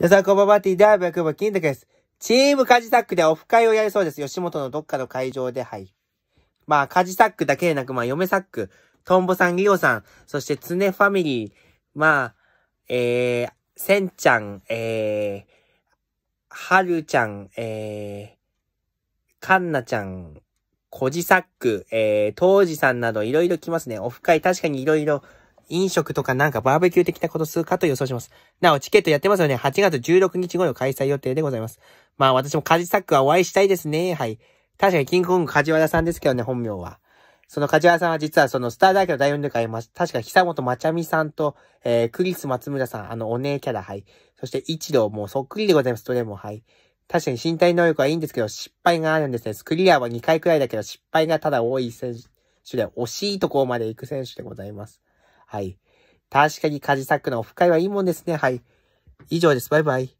皆さんこんばんは、ティーダーブキンタ太です。チームカジサックでオフ会をやるそうです。吉本のどっかの会場で、はい。まあ、カジサックだけでなく、まあ、嫁サック、トンボさん、リオさん、そして、ツネファミリー、まあ、えー、センちゃん、えー、はるちゃん、えー、かんなちゃん、コジサック、えー、ウジさんなどいろいろ来ますね。オフ会確かにいろいろ飲食とかなんかバーベキュー的なことするかと予想します。なお、チケットやってますよね。8月16日頃開催予定でございます。まあ私もカジサックはお会いしたいですね。はい。確かにキングコング梶原さんですけどね、本名は。その梶原さんは実はそのスターダ大学の第4で会います。確か久本まちゃみさんと、えー、クリス松村さん、あのお姉キャラ、はい。そして一同もそっくりでございます、どれも、はい。確かに身体能力はいいんですけど、失敗があるんですね。スクリアは2回くらいだけど、失敗がただ多い選手で、惜しいところまで行く選手でございます。はい。確かにカジサックのオフ会はいいもんですね。はい。以上です。バイバイ。